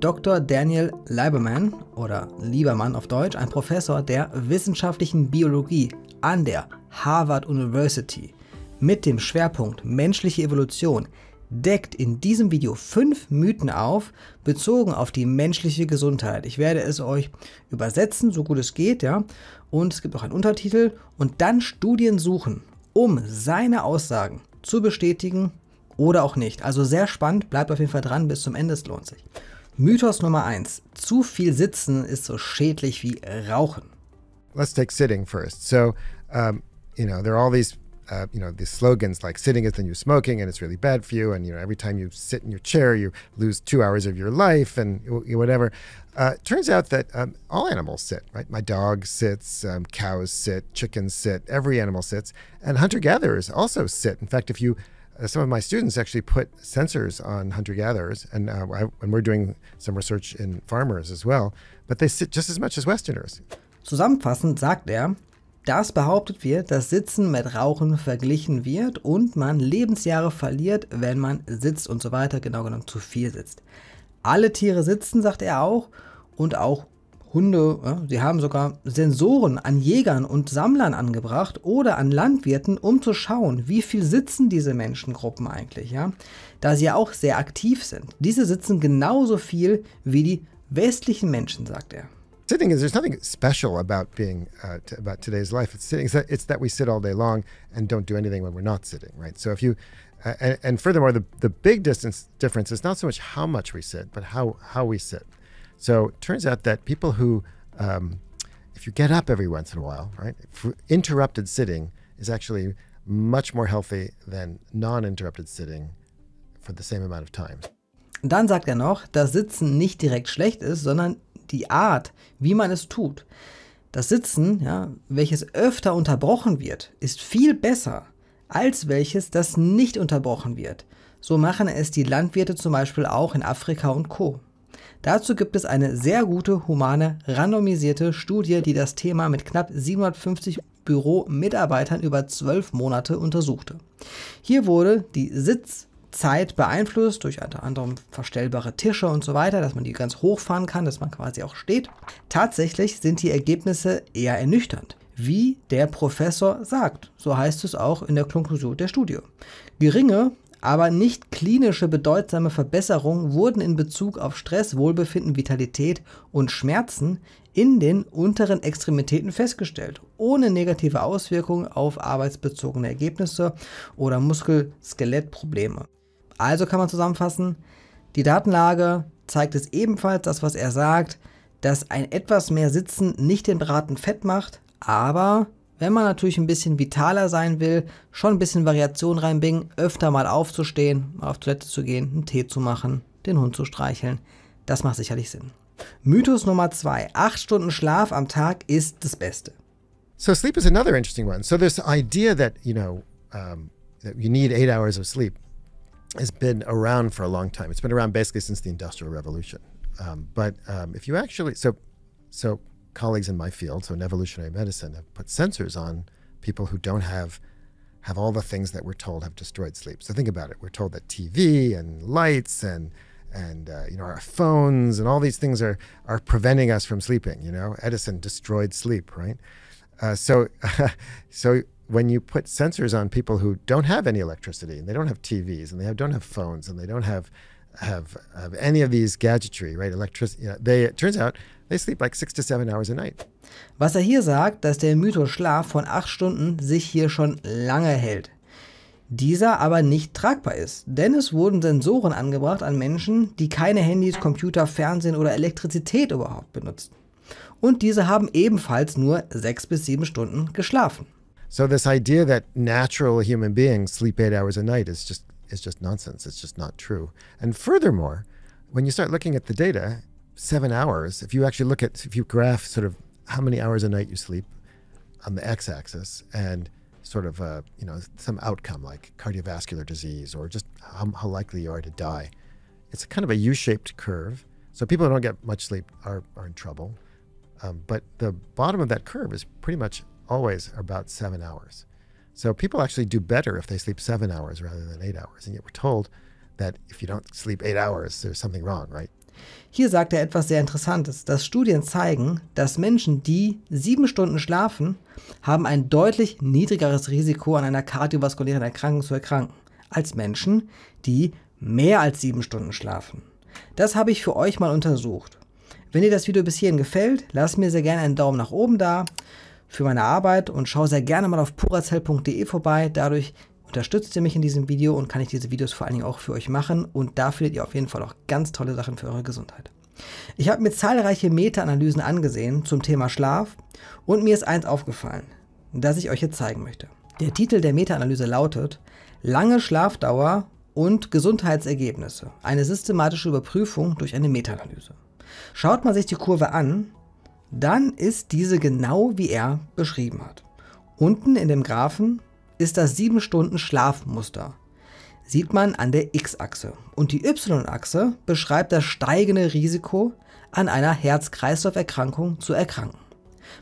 Dr. Daniel Lieberman oder Liebermann auf Deutsch, ein Professor der wissenschaftlichen Biologie an der Harvard University mit dem Schwerpunkt menschliche Evolution, deckt in diesem Video fünf Mythen auf, bezogen auf die menschliche Gesundheit. Ich werde es euch übersetzen, so gut es geht, ja. Und es gibt auch einen Untertitel und dann Studien suchen, um seine Aussagen zu bestätigen oder auch nicht. Also sehr spannend, bleibt auf jeden Fall dran bis zum Ende, es lohnt sich. Mythos Nummer 1. Zu viel Sitzen ist so schädlich wie Rauchen. Let's take sitting first. So, um, you know, there are all these, uh, you know, these slogans like sitting is the new smoking and it's really bad for you. And, you know, every time you sit in your chair, you lose two hours of your life and whatever. Uh, turns out that um, all animals sit, right? My dog sits, um, cows sit, chickens sit, every animal sits. And hunter gatherers also sit. In fact, if you Uh, some of my students actually put sensors on hunter gatherers, and uh, I, and we're doing some research in farmers as well. But they sit just as much as Westerners. Zusammenfassend sagt er, das behauptet wird, dass Sitzen mit Rauchen verglichen wird und man Lebensjahre verliert, wenn man sitzt und so weiter, genau genommen zu viel sitzt. Alle Tiere sitzen, sagt er auch, und auch Hunde, ja, sie haben sogar Sensoren an Jägern und Sammlern angebracht oder an Landwirten, um zu schauen, wie viel sitzen diese Menschengruppen eigentlich, ja, da sie ja auch sehr aktiv sind. Diese sitzen genauso viel wie die westlichen Menschen, sagt er. Sitting is there's nothing special about being uh, about today's life. It's sitting. It's that, it's that we sit all day long and don't do anything when we're not sitting, right? So if you Uh, and, and, furthermore, the, the big distance difference is not so much how much we sit, but how, how we sit. So it turns out that people who, um, if you get up every once in a while, right, interrupted sitting is actually much more healthy than non-interrupted sitting for the same amount of time. Dann sagt er noch, dass Sitzen nicht direkt schlecht ist, sondern die Art, wie man es tut. Das Sitzen, ja, welches öfter unterbrochen wird, ist viel besser als welches, das nicht unterbrochen wird. So machen es die Landwirte zum Beispiel auch in Afrika und Co. Dazu gibt es eine sehr gute, humane, randomisierte Studie, die das Thema mit knapp 750 Büromitarbeitern über zwölf Monate untersuchte. Hier wurde die Sitzzeit beeinflusst durch unter anderem verstellbare Tische und so weiter, dass man die ganz hochfahren kann, dass man quasi auch steht. Tatsächlich sind die Ergebnisse eher ernüchternd wie der Professor sagt. So heißt es auch in der Konklusion der Studie. Geringe aber nicht klinische bedeutsame Verbesserungen wurden in Bezug auf Stress, Wohlbefinden, Vitalität und Schmerzen in den unteren Extremitäten festgestellt, ohne negative Auswirkungen auf arbeitsbezogene Ergebnisse oder muskel skelett probleme Also kann man zusammenfassen, die Datenlage zeigt es ebenfalls, das was er sagt, dass ein etwas mehr Sitzen nicht den Braten fett macht, aber wenn man natürlich ein bisschen vitaler sein will, schon ein bisschen Variation reinbringen, öfter mal aufzustehen, mal auf Toilette zu gehen, einen Tee zu machen, den Hund zu streicheln. Das macht sicherlich Sinn. Mythos Nummer zwei: Acht Stunden Schlaf am Tag ist das Beste. So sleep is another interesting one. So this idea that, you know, um, that you need eight hours of sleep has been around for a long time. It's been around basically since the Industrial Revolution. Um, but um, if you actually, so, so colleagues in my field, so in evolutionary medicine, have put sensors on people who don't have have all the things that we're told have destroyed sleep. So think about it. We're told that TV and lights and and uh, you know our phones and all these things are are preventing us from sleeping. You know, Edison destroyed sleep, right? Uh, so so when you put sensors on people who don't have any electricity and they don't have TVs and they have, don't have phones and they don't have have, have any of these gadgetry, right? Electricity. You know, they it turns out they sleep like six to seven hours a night. Was er hier sagt, dass der Mythos Schlaf von acht Stunden sich hier schon lange hält. Dieser aber nicht tragbar ist, denn es wurden Sensoren angebracht an Menschen, die keine Handys, Computer, Fernsehen oder Elektrizität überhaupt benutzen. Und diese haben ebenfalls nur sechs bis sieben Stunden geschlafen. So this idea that natural human beings sleep eight hours a night is just is just nonsense. It's just not true. And furthermore, when you start looking at the data, seven hours, if you actually look at, if you graph sort of how many hours a night you sleep on the x axis and sort of, uh, you know, some outcome like cardiovascular disease or just how, how likely you are to die, it's kind of a U shaped curve. So people who don't get much sleep are, are in trouble. Um, but the bottom of that curve is pretty much always about seven hours. So people actually do better if they sleep seven hours rather than eight hours. And yet we're told that if you don't sleep eight hours, there's something wrong, right? Hier sagt er etwas sehr Interessantes, dass Studien zeigen, dass Menschen, die sieben Stunden schlafen, haben ein deutlich niedrigeres Risiko, an einer kardiovaskulären Erkrankung zu erkranken, als Menschen, die mehr als sieben Stunden schlafen. Das habe ich für euch mal untersucht. Wenn dir das Video bis hierhin gefällt, lasst mir sehr gerne einen Daumen nach oben da für meine Arbeit und schau sehr gerne mal auf purazell.de vorbei. Dadurch unterstützt ihr mich in diesem Video und kann ich diese Videos vor allen Dingen auch für euch machen und da findet ihr auf jeden Fall auch ganz tolle Sachen für eure Gesundheit. Ich habe mir zahlreiche Meta-Analysen angesehen zum Thema Schlaf und mir ist eins aufgefallen, das ich euch jetzt zeigen möchte. Der Titel der Meta-Analyse lautet Lange Schlafdauer und Gesundheitsergebnisse. Eine systematische Überprüfung durch eine Meta-Analyse. Schaut man sich die Kurve an, dann ist diese genau wie er beschrieben hat. Unten in dem Graphen ist das 7 Stunden Schlafmuster. Sieht man an der X-Achse. Und die Y-Achse beschreibt das steigende Risiko, an einer Herz-Kreislauf-Erkrankung zu erkranken.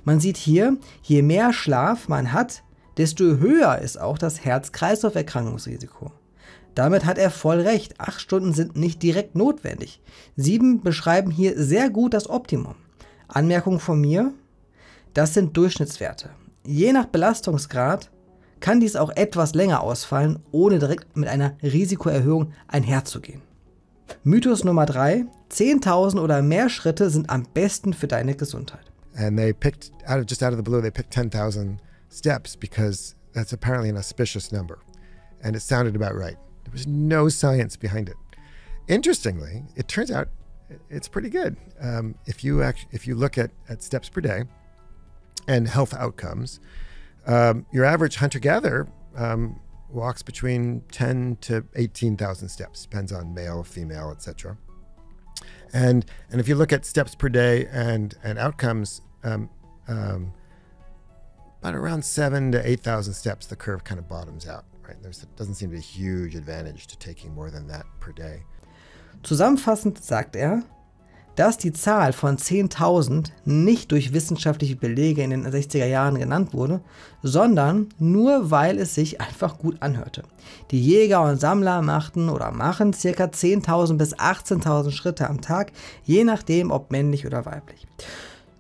Man sieht hier, je mehr Schlaf man hat, desto höher ist auch das Herz-Kreislauf-Erkrankungsrisiko. Damit hat er voll recht, 8 Stunden sind nicht direkt notwendig. 7 beschreiben hier sehr gut das Optimum. Anmerkung von mir, das sind Durchschnittswerte. Je nach Belastungsgrad kann dies auch etwas länger ausfallen, ohne direkt mit einer Risikoerhöhung einherzugehen. Mythos Nummer 3, 10.000 oder mehr Schritte sind am besten für deine Gesundheit. And they picked out of, just out of the blue they picked 10.000 steps because that's apparently an auspicious number and it sounded about right. There was no science behind it. Interestingly, it turns out it's pretty good. Um, if you if you look at, at steps per day and health outcomes, um, your average hunter gatherer um, walks between 10 to 18,000 steps, depends on male, female, etc. And and if you look at steps per day and and outcomes, um, um, about around seven to 8,000 steps, the curve kind of bottoms out. Right? There doesn't seem to be a huge advantage to taking more than that per day. Zusammenfassend sagt er, dass die Zahl von 10.000 nicht durch wissenschaftliche Belege in den 60er Jahren genannt wurde, sondern nur weil es sich einfach gut anhörte. Die Jäger und Sammler machten oder machen ca. 10.000 bis 18.000 Schritte am Tag, je nachdem ob männlich oder weiblich.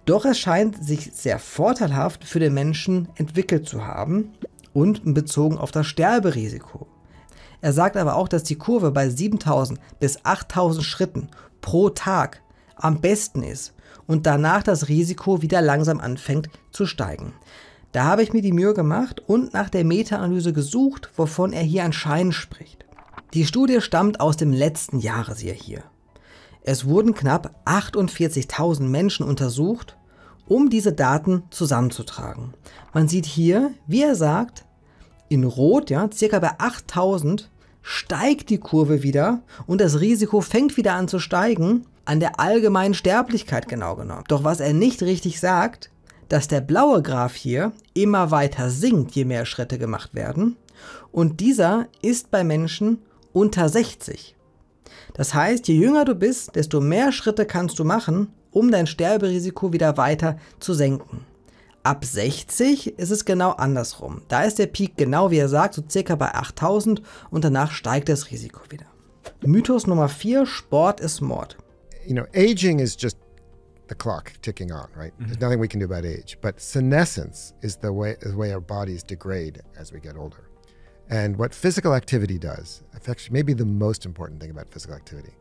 Doch es scheint sich sehr vorteilhaft für den Menschen entwickelt zu haben und bezogen auf das Sterberisiko. Er sagt aber auch, dass die Kurve bei 7000 bis 8000 Schritten pro Tag am besten ist und danach das Risiko wieder langsam anfängt zu steigen. Da habe ich mir die Mühe gemacht und nach der Meta-Analyse gesucht, wovon er hier anscheinend spricht. Die Studie stammt aus dem letzten Jahre, seht hier. Es wurden knapp 48.000 Menschen untersucht, um diese Daten zusammenzutragen. Man sieht hier, wie er sagt, in Rot, ja, circa bei 8000 steigt die Kurve wieder und das Risiko fängt wieder an zu steigen an der allgemeinen Sterblichkeit genau genommen. Doch was er nicht richtig sagt, dass der blaue Graph hier immer weiter sinkt, je mehr Schritte gemacht werden und dieser ist bei Menschen unter 60. Das heißt, je jünger du bist, desto mehr Schritte kannst du machen, um dein Sterberisiko wieder weiter zu senken. Ab 60 ist es genau andersrum. Da ist der Peak genau wie er sagt, so circa bei 8000 und danach steigt das Risiko wieder. Mythos Nummer 4, Sport ist Mord. You know, aging is just the clock ticking on, right? Mm -hmm. There's mhm. nothing we can do about age, but senescence is the way the way our bodies degrade as we get older. And what physical activity does, actually maybe the most important thing about physical activity,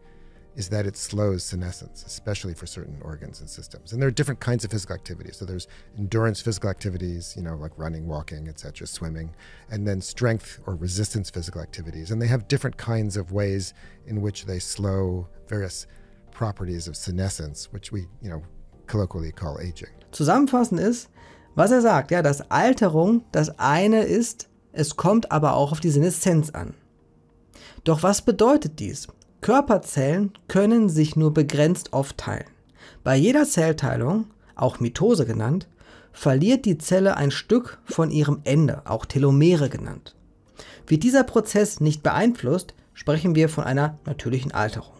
is that it slows senescence, especially for certain organs and systems. And there are different kinds of physical activities. So there's endurance physical activities, you know, like running, walking, etc., swimming, and then strength or resistance physical activities. And they have different kinds of ways in which they slow various properties of senescence, which we, you know, colloquially call aging. Zusammenfassend ist, was er sagt, ja, dass Alterung das eine ist, es kommt aber auch auf die Seneszenz an. Doch was bedeutet dies? Körperzellen können sich nur begrenzt oft teilen. Bei jeder Zellteilung, auch Mitose genannt, verliert die Zelle ein Stück von ihrem Ende, auch Telomere genannt. Wird dieser Prozess nicht beeinflusst, sprechen wir von einer natürlichen Alterung.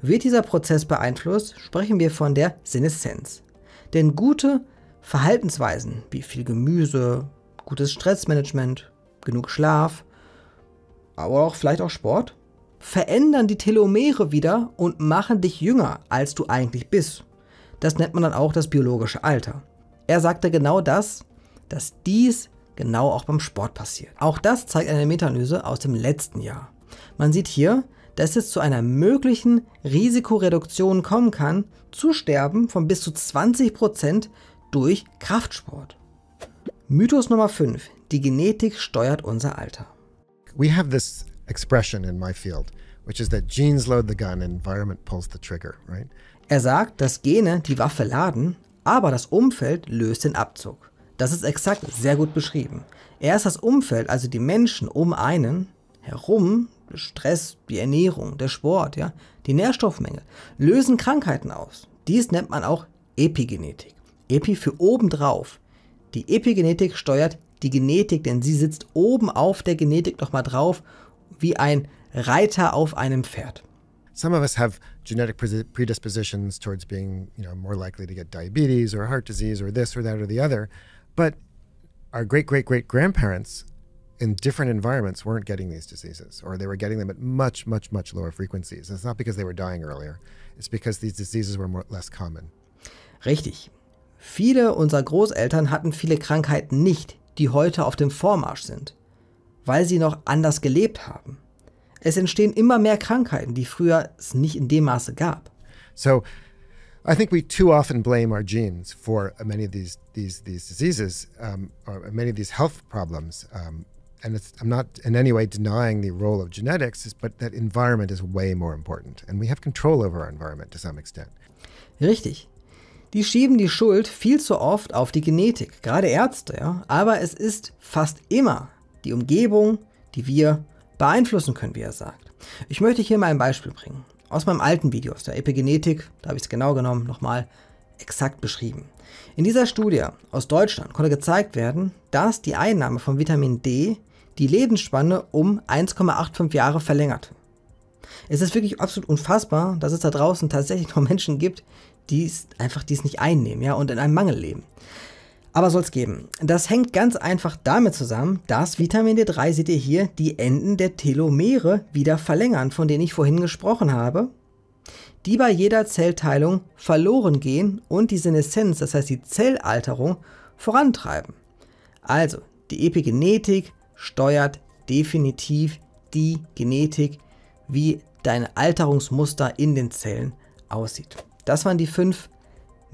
Wird dieser Prozess beeinflusst, sprechen wir von der Seneszenz. Denn gute Verhaltensweisen wie viel Gemüse, gutes Stressmanagement, genug Schlaf, aber auch vielleicht auch Sport verändern die Telomere wieder und machen dich jünger, als du eigentlich bist. Das nennt man dann auch das biologische Alter. Er sagte genau das, dass dies genau auch beim Sport passiert. Auch das zeigt eine Metaanalyse aus dem letzten Jahr. Man sieht hier, dass es zu einer möglichen Risikoreduktion kommen kann, zu sterben von bis zu 20% durch Kraftsport. Mythos Nummer 5. Die Genetik steuert unser Alter. We have this expression in my field, which is that genes load the gun and environment pulls the trigger, right? Er sagt, dass Gene die Waffe laden, aber das Umfeld löst den Abzug. Das ist exakt sehr gut beschrieben. Erst das Umfeld, also die Menschen um einen herum, Stress, die Ernährung, der Sport, ja, die Nährstoffmenge, lösen Krankheiten aus. Dies nennt man auch Epigenetik. Epi für obendrauf. Die Epigenetik steuert die Genetik, denn sie sitzt oben auf der Genetik nochmal drauf wie ein Reiter auf einem Pferd. Some of us have genetic predispositions towards being, you know, more likely to get diabetes or heart disease or this or that or the other, but our great great great grandparents in different environments weren't getting these diseases, or they were getting them at much, much, much lower frequencies. it's not because they were dying earlier, it's because these diseases were more, less common. Richtig. Viele unserer Großeltern hatten viele Krankheiten nicht, die heute auf dem Vormarsch sind weil sie noch anders gelebt haben. Es entstehen immer mehr Krankheiten, die früher es nicht in dem Maße gab. So I think we too often blame our genes for many of these these these diseases um, or many of these health problems. Um, and I'm not in any way denying the role of genetics, but that environment is way more important, and we have control over our environment to some extent. Richtig. Die schieben die Schuld viel zu oft auf die Genetik, gerade Ärzte, ja. Aber es ist fast immer die Umgebung, die wir beeinflussen können, wie er sagt. Ich möchte hier mal ein Beispiel bringen. Aus meinem alten Video aus der Epigenetik, da habe ich es genau genommen, nochmal exakt beschrieben. In dieser Studie aus Deutschland konnte gezeigt werden, dass die Einnahme von Vitamin D die Lebensspanne um 1,85 Jahre verlängert. Es ist wirklich absolut unfassbar, dass es da draußen tatsächlich noch Menschen gibt, die es einfach dies nicht einnehmen ja, und in einem Mangel leben aber soll es geben. Das hängt ganz einfach damit zusammen, dass Vitamin D3, seht ihr hier, die Enden der Telomere wieder verlängern, von denen ich vorhin gesprochen habe, die bei jeder Zellteilung verloren gehen und die Seneszenz, das heißt die Zellalterung, vorantreiben. Also, die Epigenetik steuert definitiv die Genetik, wie dein Alterungsmuster in den Zellen aussieht. Das waren die fünf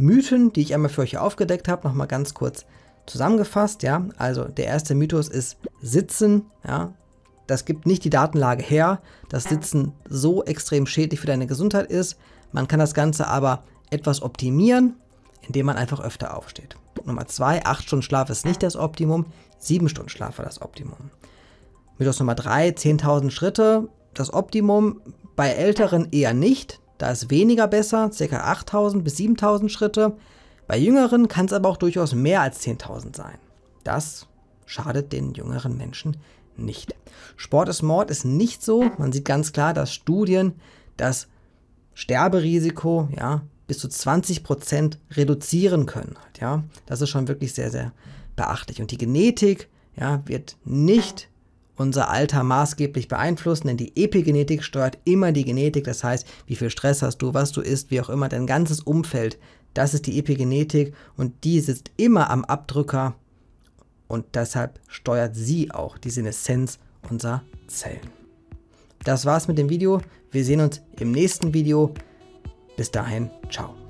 Mythen, die ich einmal für euch aufgedeckt habe, nochmal ganz kurz zusammengefasst. Ja, also der erste Mythos ist Sitzen. Ja, das gibt nicht die Datenlage her, dass Sitzen so extrem schädlich für deine Gesundheit ist. Man kann das Ganze aber etwas optimieren, indem man einfach öfter aufsteht. Punkt Nummer zwei: acht Stunden Schlaf ist nicht das Optimum, sieben Stunden Schlaf war das Optimum. Mythos Nummer drei: 10.000 Schritte, das Optimum, bei Älteren eher nicht. Da ist weniger besser, ca. 8000 bis 7000 Schritte. Bei Jüngeren kann es aber auch durchaus mehr als 10.000 sein. Das schadet den jüngeren Menschen nicht. Sport ist Mord ist nicht so. Man sieht ganz klar, dass Studien das Sterberisiko ja, bis zu 20 reduzieren können. Halt, ja. Das ist schon wirklich sehr, sehr beachtlich. Und die Genetik ja, wird nicht unser Alter maßgeblich beeinflussen, denn die Epigenetik steuert immer die Genetik, das heißt, wie viel Stress hast du, was du isst, wie auch immer, dein ganzes Umfeld, das ist die Epigenetik und die sitzt immer am Abdrücker und deshalb steuert sie auch die Seneszenz unserer Zellen. Das war's mit dem Video, wir sehen uns im nächsten Video. Bis dahin, ciao.